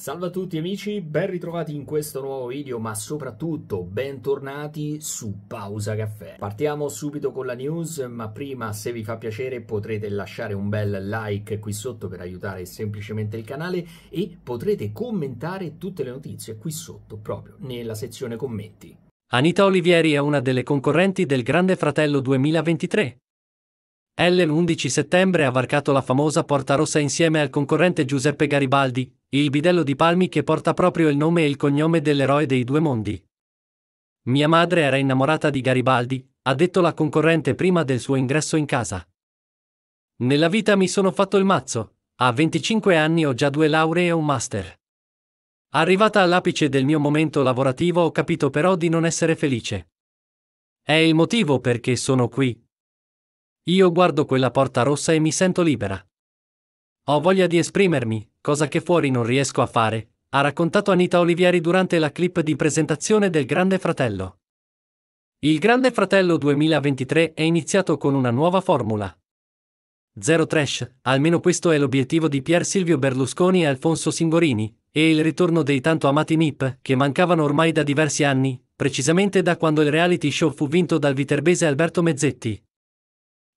Salve a tutti amici, ben ritrovati in questo nuovo video, ma soprattutto bentornati su Pausa Caffè. Partiamo subito con la news, ma prima se vi fa piacere potrete lasciare un bel like qui sotto per aiutare semplicemente il canale e potrete commentare tutte le notizie qui sotto, proprio nella sezione commenti. Anita Olivieri è una delle concorrenti del Grande Fratello 2023. L11 settembre ha varcato la famosa Porta Rossa insieme al concorrente Giuseppe Garibaldi, il bidello di Palmi che porta proprio il nome e il cognome dell'eroe dei due mondi. Mia madre era innamorata di Garibaldi, ha detto la concorrente prima del suo ingresso in casa. Nella vita mi sono fatto il mazzo, a 25 anni ho già due lauree e un master. Arrivata all'apice del mio momento lavorativo ho capito però di non essere felice. È il motivo perché sono qui. Io guardo quella porta rossa e mi sento libera. Ho voglia di esprimermi, cosa che fuori non riesco a fare, ha raccontato Anita Olivieri durante la clip di presentazione del Grande Fratello. Il Grande Fratello 2023 è iniziato con una nuova formula. Zero trash, almeno questo è l'obiettivo di Pier Silvio Berlusconi e Alfonso Singorini, e il ritorno dei tanto amati NIP, che mancavano ormai da diversi anni, precisamente da quando il reality show fu vinto dal viterbese Alberto Mezzetti.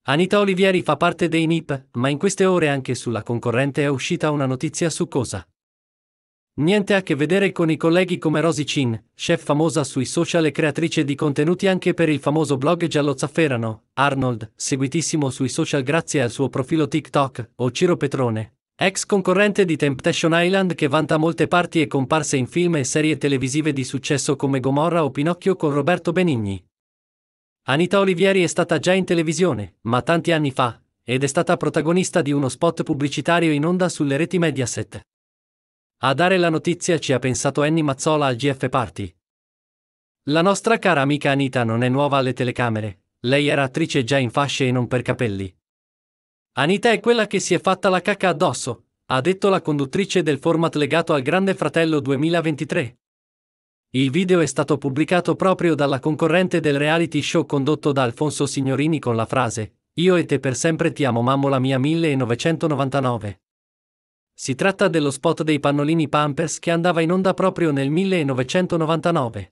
Anita Olivieri fa parte dei NIP, ma in queste ore anche sulla concorrente è uscita una notizia su cosa. Niente a che vedere con i colleghi come Rosy Chin, chef famosa sui social e creatrice di contenuti anche per il famoso blog Giallo Zafferano, Arnold, seguitissimo sui social grazie al suo profilo TikTok, o Ciro Petrone, ex concorrente di Temptation Island che vanta molte parti e comparse in film e serie televisive di successo come Gomorra o Pinocchio con Roberto Benigni. Anita Olivieri è stata già in televisione, ma tanti anni fa, ed è stata protagonista di uno spot pubblicitario in onda sulle reti Mediaset. A dare la notizia ci ha pensato Annie Mazzola al GF Party. La nostra cara amica Anita non è nuova alle telecamere, lei era attrice già in fasce e non per capelli. Anita è quella che si è fatta la cacca addosso, ha detto la conduttrice del format legato al Grande Fratello 2023. Il video è stato pubblicato proprio dalla concorrente del reality show condotto da Alfonso Signorini con la frase Io e te per sempre ti amo mammola mia 1999. Si tratta dello spot dei pannolini Pampers che andava in onda proprio nel 1999.